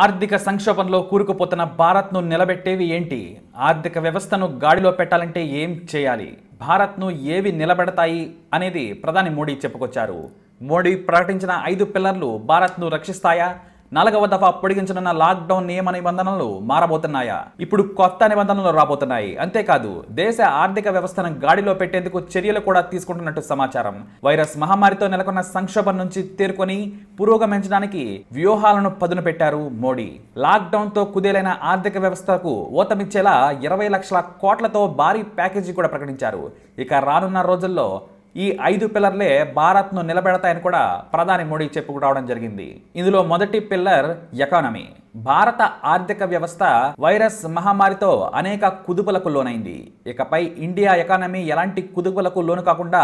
ఆర్థిక సంక్షోభంలో కూరుకుపోతున్న భారత్ను నిలబెట్టేవి ఏంటి ఆర్థిక వ్యవస్థను గాడిలో పెట్టాలంటే ఏం చేయాలి భారత్ను ఏవి నిలబెడతాయి అనేది ప్రధాని మోడీ చెప్పుకొచ్చారు మోడీ ప్రకటించిన ఐదు పిల్లర్లు భారత్ను రక్షిస్తాయా నాలుగవ దఫా పొడిగించనున్న లాక్డౌన్ నియమ నిబంధనలు మారబోతున్నాయా ఇప్పుడు కొత్త నిబంధనలు రాబోతున్నాయి అంతేకాదు దేశ ఆర్థిక వ్యవస్థను గాడిలో పెట్టేందుకు చర్యలు కూడా తీసుకుంటున్నట్టు సమాచారం వైరస్ మహమ్మారితో నెలకొన్న సంక్షోభం నుంచి తేరుకొని పురోగమించడానికి వ్యూహాలను పదును పెట్టారు మోడీ లాక్డౌన్ తో కుదేలైన ఆర్థిక వ్యవస్థకు ఓతమిచ్చేలా ఇరవై లక్షల కోట్లతో భారీ ప్యాకేజీ కూడా ప్రకటించారు ఇక రానున్న రోజుల్లో ఈ ఐదు పిల్లర్లే భారత్ను నిలబెడతాయని కూడా ప్రధాని మోడీ చెప్పుకురావడం జరిగింది ఇందులో మొదటి పిల్లర్ ఎకానమీ భారత ఆర్థిక వ్యవస్థ వైరస్ మహమ్మారితో అనేక కుదుపులకు లోనైంది ఇకపై ఇండియా ఎకానమీ ఎలాంటి కుదుపులకు లోను కాకుండా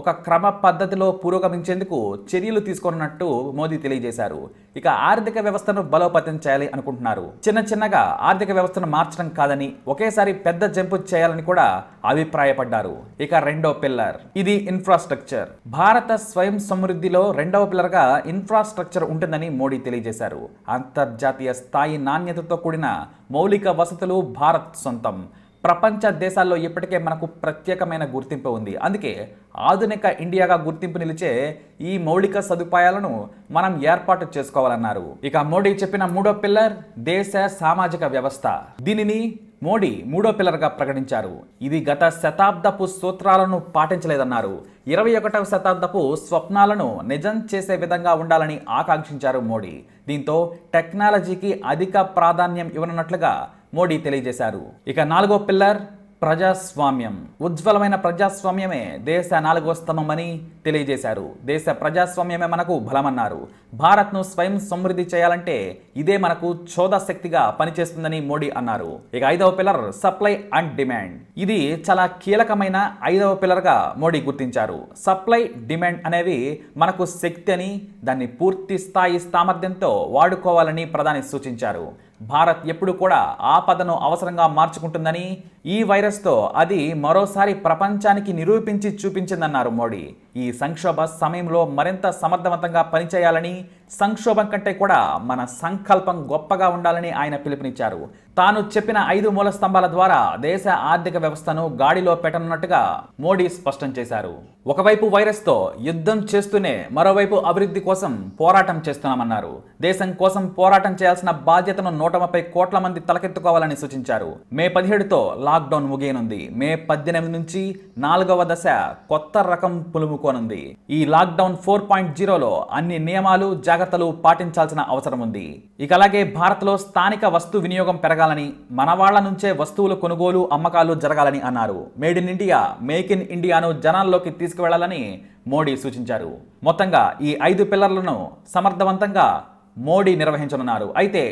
ఒక క్రమ పద్ధతిలో పురోగమించేందుకు చర్యలు తీసుకున్నట్టు మోదీ తెలియజేశారు ఇక ఆర్థిక వ్యవస్థను బలోపేతం చేయాలి అనుకుంటున్నారు చిన్న చిన్నగా ఆర్థిక వ్యవస్థను మార్చడం కాదని ఒకేసారి పెద్ద జంపు చేయాలని కూడా అభిప్రాయపడ్డారు ఇక రెండో పిల్లర్ ఇది ఇన్ఫ్రాస్ట్రక్చర్ భారత స్వయం సమృద్ధిలో రెండవ పిల్లర్గా ఇన్ఫ్రాస్ట్రక్చర్ ఉంటుందని మోడీ తెలియజేశారు అంతర్జాతీయ అంతర్జాతీయ స్థాయి నాణ్యతతో కూడిన మౌలిక వసతులు భారత్ సొంతం ప్రపంచ దేశాల్లో ఇప్పటికే మనకు ప్రత్యేకమైన గుర్తింపు ఉంది అందుకే ఆధునిక ఇండియాగా గుర్తింపు నిలిచే ఈ మౌలిక సదుపాయాలను మనం ఏర్పాటు చేసుకోవాలన్నారు ఇక మోడీ చెప్పిన మూడో పిల్లర్ దేశ సామాజిక వ్యవస్థ దీనిని మోడీ మూడో పిల్లర్గా ప్రకటించారు ఇది గత శతాబ్దపు సూత్రాలను పాటించలేదన్నారు ఇరవై ఒకటవ శతాబ్దపు స్వప్నాలను నిజం చేసే విధంగా ఉండాలని ఆకాంక్షించారు మోడీ దీంతో టెక్నాలజీకి అధిక ప్రాధాన్యం ఇవ్వనున్నట్లుగా మోడీ తెలియజేశారు ఇక నాలుగో పిల్లర్ ప్రజాస్వామ్యం ఉజ్వలమైన ప్రజాస్వామ్యమే దేశ నాలుగో స్తంభమని తెలియజేశారు దేశ ప్రజాస్వామ్యమే మనకు బలమన్నారు భారత్ను స్వయం సమృద్ధి చేయాలంటే ఇదే మనకు చోదా శక్తిగా పనిచేస్తుందని మోడీ అన్నారు ఇక ఐదవ పిల్లర్ సప్లై అండ్ డిమాండ్ ఇది చాలా కీలకమైన ఐదవ పిల్లర్గా మోడీ గుర్తించారు సప్లై డిమాండ్ అనేవి మనకు శక్తి అని దాన్ని పూర్తి స్థాయి సామర్థ్యంతో వాడుకోవాలని ప్రధాని సూచించారు భారత్ ఎప్పుడు కూడా ఆపదను అవసరంగా మార్చుకుంటుందని ఈ వైరస్తో అది మరోసారి ప్రపంచానికి నిరూపించి చూపించిందన్నారు మోడీ ఈ సంక్షోభ సమయంలో మరింత సమర్థవంతంగా పనిచేయాలని సంక్షోభం కంటే కూడా మన సంకల్పం గొప్పగా ఉండాలని ఆయన పిలుపునిచ్చారు తాను చెప్పిన ఐదు మూల స్తంభాల ద్వారా దేశ ఆర్థిక వ్యవస్థను గాడిలో పెట్టనున్నట్టుగా మోడీ స్పష్టం చేశారు ఒకవైపు వైరస్తో యుద్ధం చేస్తూనే మరోవైపు అభివృద్ధి కోసం పోరాటం చేస్తున్నామన్నారు దేశం కోసం పోరాటం చేయాల్సిన బాధ్యతను నూట ముప్పై కోట్ల మంది తలకెత్తుకోవాలని సూచించారు మే పదిహేడుతో లా లాక్డౌన్ ముగియనుంది మే పద్దెనిమిది నుంచి నాలుగవ దశ కొత్త రకం పులుముకోనుంది ఈ లాక్డౌన్ ఫోర్ పాయింట్ జీరోలో అన్ని నియమాలు జాగ్రత్తలు పాటించాల్సిన అవసరం ఉంది ఇక అలాగే భారత్లో స్థానిక వస్తు వినియోగం పెరగాలని మన వాళ్ల నుంచే వస్తువులు కొనుగోలు అమ్మకాలు జరగాలని అన్నారు made in India make in ఇండియాను జనాల్లోకి తీసుకువెళ్లాలని మోడీ సూచించారు మొత్తంగా ఈ ఐదు పిల్లర్లను సమర్థవంతంగా మోడీ నిర్వహించనున్నారు అయితే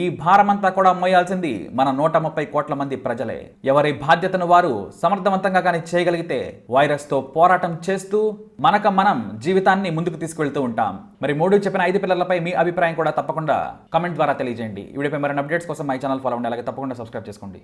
ఈ భారమంతా కూడా మోయాల్సింది మన నూట ముప్పై కోట్ల మంది ప్రజలే ఎవరి బాధ్యతను వారు సమర్థవంతంగా కానీ చేయగలిగితే వైరస్తో పోరాటం చేస్తూ మనక మనం జీవితాన్ని ముందుకు తీసుకువెళ్తూ ఉంటాం మరి మూడు చెప్పిన ఐదు పిల్లలపై మీ అభిప్రాయం కూడా తప్పకుండా కమెంట్ ద్వారా తెలియజేయండి వీడియోపై మరిన్ని అప్డేట్స్ కోసం మై ఛానల్ ఫాలో ఉండాలి అలాగే తప్పకుండా సబ్స్క్రైబ్ చేసుకోండి